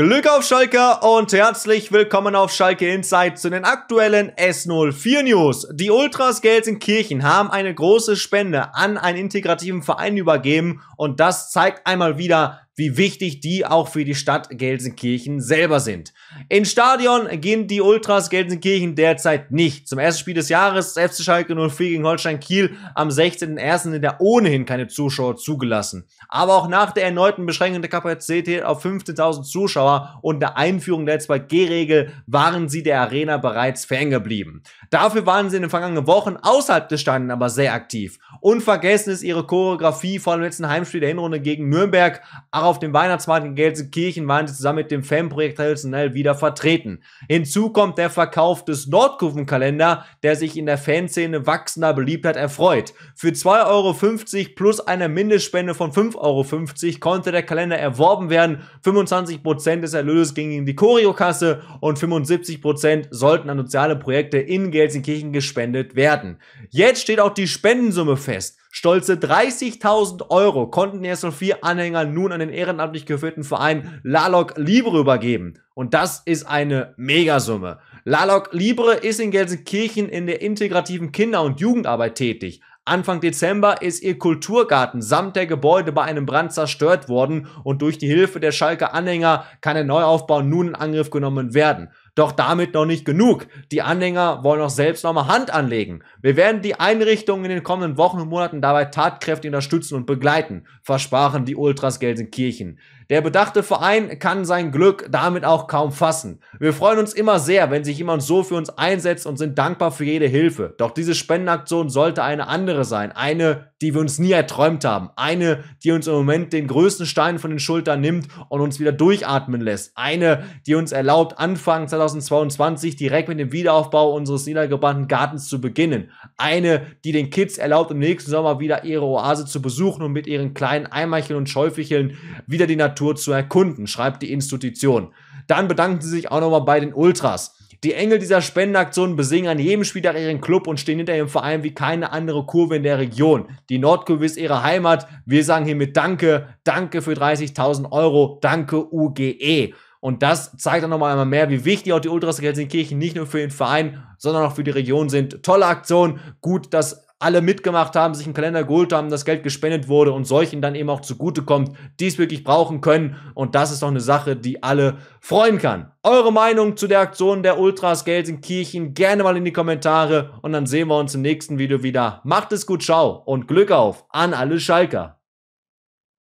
Glück auf Schalke und herzlich willkommen auf Schalke Insight zu den aktuellen S04 News. Die Ultras Gelsenkirchen haben eine große Spende an einen integrativen Verein übergeben und das zeigt einmal wieder, wie wichtig die auch für die Stadt Gelsenkirchen selber sind. Ins Stadion gehen die Ultras Gelsenkirchen derzeit nicht. Zum ersten Spiel des Jahres FC Schalke 04 gegen Holstein Kiel am 16.01. sind ja ohnehin keine Zuschauer zugelassen. Aber auch nach der erneuten Beschränkung der Kapazität auf 15.000 Zuschauer und der Einführung der 2G-Regel waren sie der Arena bereits ferngeblieben. Dafür waren sie in den vergangenen Wochen außerhalb des Stadions aber sehr aktiv. Unvergessen ist ihre Choreografie vor dem letzten Heimspiel der Hinrunde gegen Nürnberg. Aber auf dem Weihnachtsmarkt in Gelsenkirchen waren sie zusammen mit dem Fanprojekt traditionell wieder vertreten. Hinzu kommt der Verkauf des Nordkurvenkalender, der sich in der Fanszene wachsender Beliebtheit erfreut. Für 2,50 Euro plus eine Mindestspende von 5,50 Euro konnte der Kalender erworben werden. 25% des Erlöses gingen in die Choreokasse und 75% sollten an soziale Projekte in Gelsenkirchen gespendet werden. Jetzt steht auch die Spendensumme fest. Stolze 30.000 Euro konnten die sl 4 anhänger nun an den ehrenamtlich geführten Verein Lalok Libre übergeben. Und das ist eine Megasumme. Lalok Libre ist in Gelsenkirchen in der integrativen Kinder- und Jugendarbeit tätig. Anfang Dezember ist ihr Kulturgarten samt der Gebäude bei einem Brand zerstört worden und durch die Hilfe der Schalke Anhänger kann der Neuaufbau nun in Angriff genommen werden. Doch damit noch nicht genug. Die Anhänger wollen auch selbst nochmal Hand anlegen. Wir werden die Einrichtungen in den kommenden Wochen und Monaten dabei tatkräftig unterstützen und begleiten, versprachen die Ultras Gelsenkirchen. Der bedachte Verein kann sein Glück damit auch kaum fassen. Wir freuen uns immer sehr, wenn sich jemand so für uns einsetzt und sind dankbar für jede Hilfe. Doch diese Spendenaktion sollte eine andere sein. Eine, die wir uns nie erträumt haben. Eine, die uns im Moment den größten Stein von den Schultern nimmt und uns wieder durchatmen lässt. Eine, die uns erlaubt, Anfang 2022 direkt mit dem Wiederaufbau unseres niedergebrannten Gartens zu beginnen. Eine, die den Kids erlaubt, im nächsten Sommer wieder ihre Oase zu besuchen und mit ihren kleinen Eimerchen und Schäufelchen wieder die Natur Natur zu erkunden, schreibt die Institution. Dann bedanken sie sich auch nochmal bei den Ultras. Die Engel dieser Spendenaktion besingen an jedem Spieltag ihren Club und stehen hinter ihrem Verein wie keine andere Kurve in der Region. Die Nordkurve ist ihre Heimat. Wir sagen hiermit Danke, danke für 30.000 Euro, danke UGE. Und das zeigt dann nochmal einmal mehr, wie wichtig auch die Ultras Kirchen nicht nur für den Verein, sondern auch für die Region sind. Tolle Aktion. Gut, dass alle mitgemacht haben, sich einen Kalender geholt haben, das Geld gespendet wurde und solchen dann eben auch zugutekommt, die es wirklich brauchen können. Und das ist doch eine Sache, die alle freuen kann. Eure Meinung zu der Aktion der Ultras Gelsenkirchen gerne mal in die Kommentare und dann sehen wir uns im nächsten Video wieder. Macht es gut, ciao und Glück auf an alle Schalker.